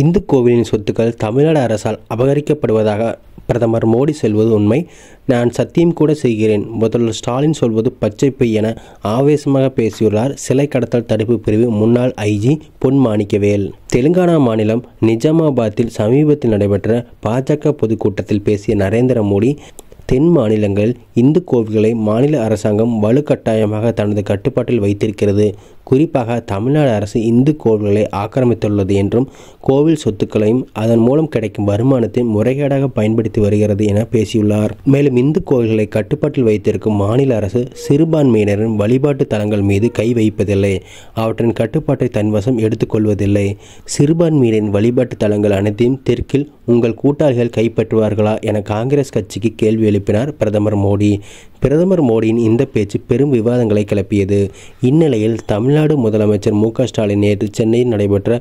இந்து கோவிலின் சொத்துக்கள் தமிழ்நாடு அரசால் அபகரிக்கப்படுவதாக பிரதமர் மோடி செல்வது உண்மை நான் சத்தியம் கூட செய்கிறேன் முதல்வர் ஸ்டாலின் சொல்வது பச்சை பொய் என ஆவேசமாக பேசியுள்ளார் சிலை கடத்தல் தடுப்பு பிரிவு முன்னாள் ஐஜி பொன் மாணிக்கவேல் தெலுங்கானா மாநிலம் நிஜாமாபாத்தில் சமீபத்தில் நடைபெற்ற பாஜக பொதுக்கூட்டத்தில் பேசிய நரேந்திர மோடி தென் மாநிலங்களில் இந்து கோவில்களை மாநில அரசாங்கம் வலுக்கட்டாயமாக தனது கட்டுப்பாட்டில் வைத்திருக்கிறது குறிப்பாக தமிழ்நாடு அரசு இந்து கோவில்களை ஆக்கிரமித்துள்ளது என்றும் கோவில் சொத்துக்களையும் அதன் மூலம் கிடைக்கும் வருமானத்தை முறைகேடாக பயன்படுத்தி வருகிறது என பேசியுள்ளார் மேலும் இந்து கோவில்களை கட்டுப்பாட்டில் வைத்திருக்கும் மாநில அரசு சிறுபான்மையினரின் வழிபாட்டு தலங்கள் மீது கை வைப்பதில்லை அவற்றின் கட்டுப்பாட்டை தன்வசம் எடுத்துக்கொள்வதில்லை சிறுபான்மையினரின் வழிபாட்டு தலங்கள் அனைத்தையும் தெற்கில் உங்கள் கூட்டாளிகள் கைப்பற்றுவார்களா என காங்கிரஸ் கட்சிக்கு கேள்வி எழுப்பினார் பிரதமர் மோடி பிரதமர் மோடியின் இந்த பேச்சு பெரும் விவாதங்களை கிளப்பியது இந்நிலையில் தமிழ் தமிழ்நாடு முதலமைச்சர் மு ஸ்டாலின் நேற்று சென்னையில் நடைபெற்ற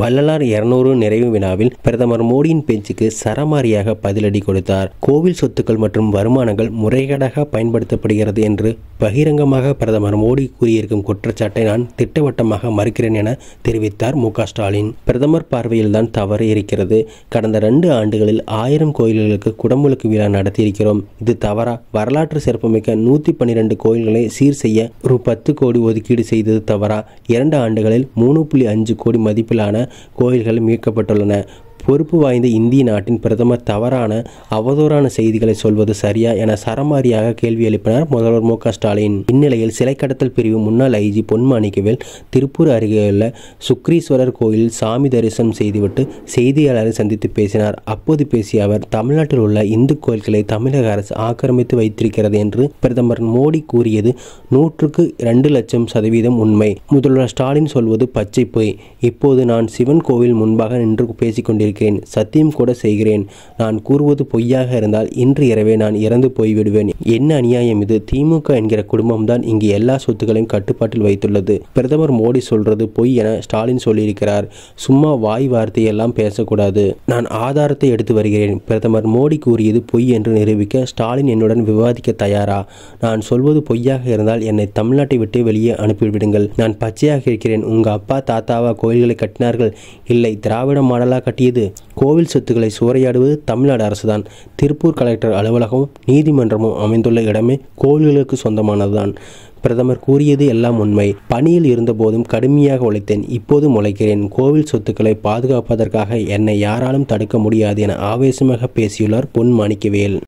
வள்ளலார் இருநூறு நிறைவு விழாவில் பிரதமர் மோடியின் பேச்சுக்கு சரமாரியாக பதிலடி கொடுத்தார் கோவில் சொத்துக்கள் மற்றும் வருமானங்கள் முறைகேடாக பயன்படுத்தப்படுகிறது என்று பகிரங்கமாக பிரதமர் மோடி கூறியிருக்கும் குற்றச்சாட்டை நான் திட்டவட்டமாக மறுக்கிறேன் என தெரிவித்தார் மு ஸ்டாலின் பிரதமர் பார்வையில்தான் தவறு இருக்கிறது கடந்த இரண்டு ஆண்டுகளில் ஆயிரம் கோயில்களுக்கு குடமுழுக்கு விழா நடத்தியிருக்கிறோம் இது தவறா வரலாற்று சிறப்புமிக்க நூத்தி பன்னிரண்டு கோயில்களை சீர் செய்ய ரூ பத்து கோடி ஒதுக்கீடு செய்தது தவறு தவறா இரண்டு ஆண்டுகளில் மூணு புள்ளி அஞ்சு கோடி மதிப்பிலான கோயில்கள் மீட்கப்பட்டுள்ளன பொறுப்பு வாய்ந்த இந்திய நாட்டின் பிரதமர் தவறான அவதூறான செய்திகளை சொல்வது சரியா என சரமாரியாக கேள்வி எழுப்பினார் முதல்வர் மு ஸ்டாலின் இந்நிலையில் சிலை கடத்தல் பிரிவு முன்னாள் ஐஜி பொன்மாணிக்கவேல் திருப்பூர் அருகேயுள்ள சுக்ரீஸ்வரர் கோயில் சாமி தரிசனம் செய்துவிட்டு செய்தியாளரை சந்தித்து பேசினார் அப்போது பேசிய அவர் தமிழ்நாட்டில் உள்ள இந்து கோயில்களை தமிழக அரசு ஆக்கிரமித்து வைத்திருக்கிறது என்று பிரதமர் மோடி கூறியது நூற்றுக்கு இரண்டு லட்சம் சதவீதம் உண்மை முதல்வர் ஸ்டாலின் சொல்வது பச்சை பொய் இப்போது நான் சிவன் கோவில் முன்பாக நின்று பேசிக் கொண்டிருக்கேன் சத்தியம் கூட செய்கிறேன் நான் கூறுவது பொய்யாக இருந்தால் இன்று இரவே நான் இறந்து போய்விடுவேன் என்ன அநியாயம் இது திமுக என்கிற குடும்பம்தான் இங்கு எல்லா சொத்துக்களையும் கட்டுப்பாட்டில் வைத்துள்ளது பிரதமர் மோடி சொல்றது பொய் என ஸ்டாலின் சொல்லியிருக்கிறார் சும்மா வாய் வார்த்தையெல்லாம் பேசக்கூடாது நான் ஆதாரத்தை எடுத்து வருகிறேன் பிரதமர் மோடி கூறியது பொய் என்று நிரூபிக்க ஸ்டாலின் என்னுடன் விவாதிக்க தயாரா நான் சொல்வது பொய்யாக இருந்தால் என்னை தமிழ்நாட்டை விட்டு வெளியே அனுப்பிவிடுங்கள் நான் பச்சையாக இருக்கிறேன் உங்க அப்பா தாத்தாவா கோயில்களை கட்டினார்கள் இல்லை திராவிட மாடலாக கட்டியது கோவில் சொத்துக்களை சூறையாடுவது தமிழ்நாடு அரசுதான் திருப்பூர் கலெக்டர் அலுவலகமும் நீதிமன்றமும் அமைந்துள்ள இடமே கோவில்களுக்கு சொந்தமானதுதான் பிரதமர் கூறியது எல்லாம் உண்மை பணியில் இருந்தபோதும் கடுமையாக உழைத்தேன் இப்போது உழைக்கிறேன் கோவில் சொத்துக்களை பாதுகாப்பதற்காக என்னை யாராலும் தடுக்க முடியாது என ஆவேசமாக பேசியுள்ளார் பொன் மாணிக்கவேல்